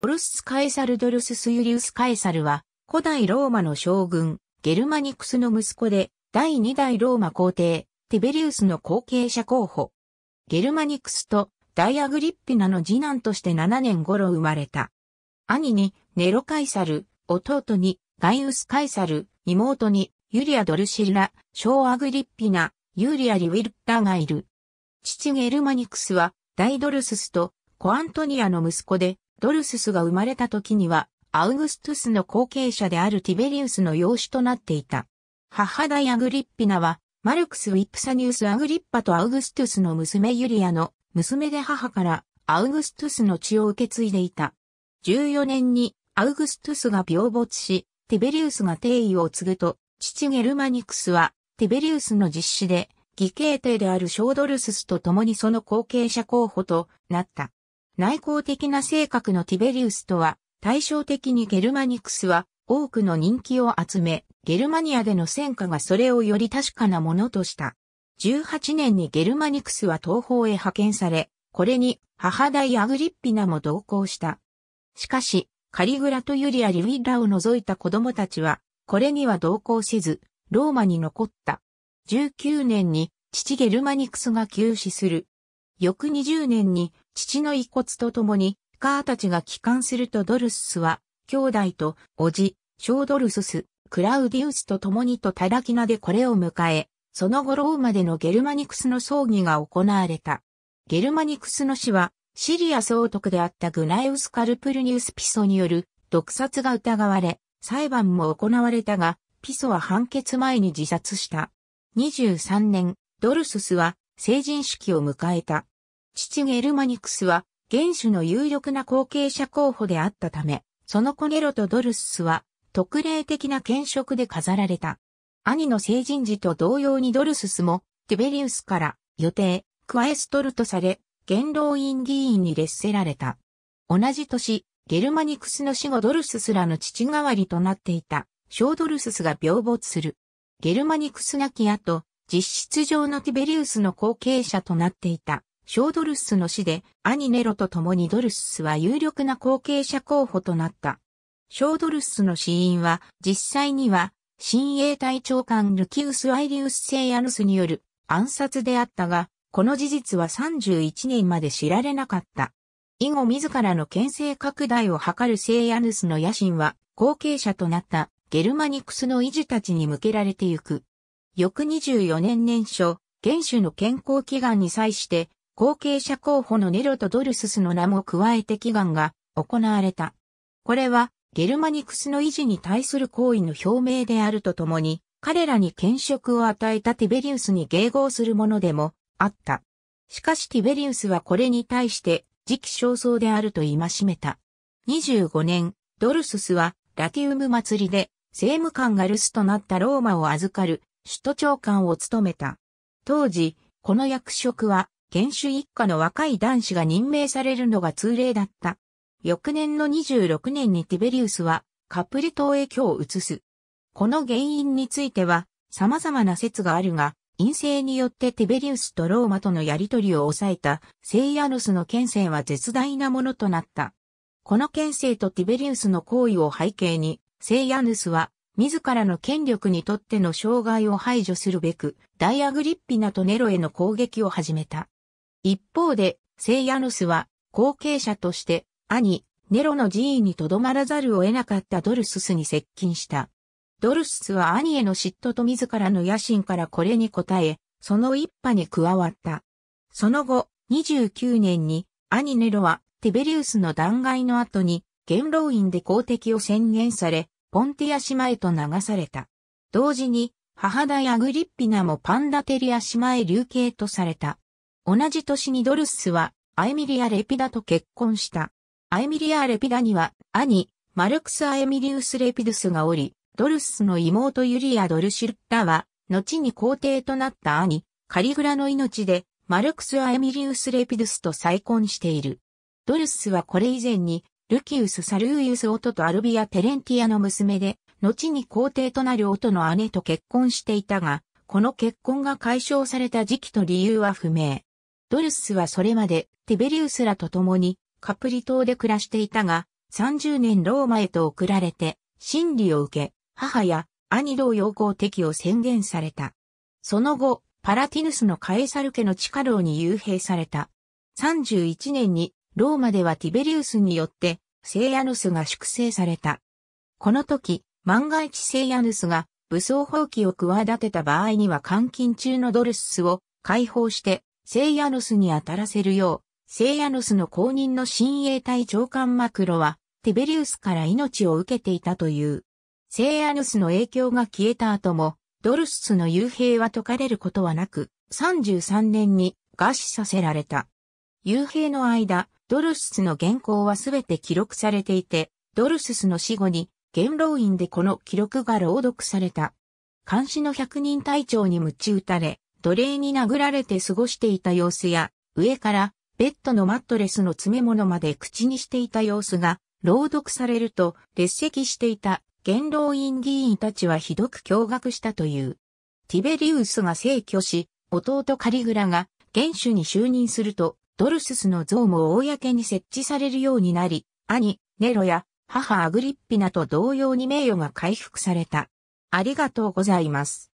オルスカエサルドルススユリウスカエサルは、古代ローマの将軍、ゲルマニクスの息子で、第2代ローマ皇帝、ティベリウスの後継者候補。ゲルマニクスとダイアグリッピナの次男として7年頃生まれた。兄にネロカイサル、弟にガイウスカイサル、妹にユリア・ドルシラ、ショーアグリッピナ、ユリア・リウィルッタがいる。父ゲルマニクスはダイドルススとコアントニアの息子でドルススが生まれた時には、アウグストゥスの後継者であるティベリウスの養子となっていた。母大アグリッピナは、マルクス・ウィプサニウス・アグリッパとアウグストゥスの娘ユリアの娘で母からアウグストゥスの血を受け継いでいた。14年にアウグストゥスが病没し、ティベリウスが帝位を継ぐと、父ゲルマニクスはティベリウスの実施で、義兄帝であるショードルススと共にその後継者候補となった。内向的な性格のティベリウスとは、対照的にゲルマニクスは多くの人気を集め、ゲルマニアでの戦果がそれをより確かなものとした。18年にゲルマニクスは東方へ派遣され、これに母代アグリッピナも同行した。しかし、カリグラとユリア・リウィラを除いた子供たちは、これには同行せず、ローマに残った。19年に父ゲルマニクスが急死する。翌20年に父の遺骨と共に、カーたちが帰還するとドルスは、兄弟と、叔父、小ドルスス、クラウディウスと共にとタラキナでこれを迎え、その後ローマでのゲルマニクスの葬儀が行われた。ゲルマニクスの死は、シリア総督であったグナイウス・カルプルニウス・ピソによる毒殺が疑われ、裁判も行われたが、ピソは判決前に自殺した。23年、ドルススは成人式を迎えた。父ゲルマニクスは、元首の有力な後継者候補であったため、その子ネロとドルスは、特例的な兼職で飾られた。兄の成人時と同様にドルススも、ティベリウスから、予定、クワエストルとされ、元老院議員に列せられた。同じ年、ゲルマニクスの死後ドルススらの父代わりとなっていた、小ドルススが病没する。ゲルマニクス亡き後、実質上のティベリウスの後継者となっていた、小ドルスの死で、兄ネロと共にドルスは有力な後継者候補となった。小ドルスの死因は、実際には、新衛隊長官ルキウス・アイリウス・セイアヌスによる暗殺であったが、この事実は31年まで知られなかった。以後自らの権勢拡大を図るセイアヌスの野心は、後継者となったゲルマニクスの維持たちに向けられてゆく。翌24年年初、元首の健康祈願に際して、後継者候補のネロとドルススの名も加えて祈願が行われた。これはゲルマニクスの維持に対する行為の表明であるとともに、彼らに権職を与えたティベリウスに迎合するものでもあった。しかしティベリウスはこれに対して時期尚早であると言いましめた。25年、ドルススはラティウム祭りで政務官が留守となったローマを預かる首都長官を務めた。当時、この役職は元首一家の若い男子が任命されるのが通例だった。翌年の26年にティベリウスはカプリ島へ今日移す。この原因については様々な説があるが、陰性によってティベリウスとローマとのやりとりを抑えたセイヤヌスの県勢は絶大なものとなった。この県勢とティベリウスの行為を背景に、セイヤヌスは自らの権力にとっての障害を排除するべく、ダイアグリッピナとネロへの攻撃を始めた。一方で、セイヤヌスは、後継者として、兄、ネロの寺院にとどまらざるを得なかったドルススに接近した。ドルススは兄への嫉妬と自らの野心からこれに応え、その一派に加わった。その後、29年に、兄ネロは、ティベリウスの弾劾の後に、元老院で公敵を宣言され、ポンティア島へと流された。同時に、母代アグリッピナもパンダテリア島へ流刑とされた。同じ年にドルスはアエミリア・レピダと結婚した。アエミリア・レピダには兄、マルクス・アエミリウス・レピドゥスがおり、ドルスの妹ユリア・ドルシルラは、後に皇帝となった兄、カリグラの命で、マルクス・アエミリウス・レピドゥスと再婚している。ドルスはこれ以前に、ルキウス・サルーイウス・オトとアルビア・テレンティアの娘で、後に皇帝となるオトの姉と結婚していたが、この結婚が解消された時期と理由は不明。ドルスはそれまでティベリウスらと共にカプリ島で暮らしていたが、30年ローマへと送られて、真理を受け、母や兄同様公敵を宣言された。その後、パラティヌスのカエサル家の地下牢に幽閉された。31年にローマではティベリウスによってセイヤヌスが粛清された。この時、万が一セイヤヌスが武装放棄を企てた場合には監禁中のドルスを解放してセイヤヌスに当たらせるよう、セイヤヌスの公認の親衛隊長官マクロは、ティベリウスから命を受けていたという。セイヤヌスの影響が消えた後も、ドルススの幽閉は解かれることはなく、33年に餓死させられた。幽閉の間、ドルススの原稿はすべて記録されていて、ドルスの死後に、元老院でこの記録が朗読された。監視の百人隊長に鞭打たれ、奴隷に殴られて過ごしていた様子や、上からベッドのマットレスの詰め物まで口にしていた様子が、朗読されると列席していた元老院議員たちはひどく驚愕したという。ティベリウスが逝去し、弟カリグラが元首に就任すると、ドルススの像も公に設置されるようになり、兄、ネロや母アグリッピナと同様に名誉が回復された。ありがとうございます。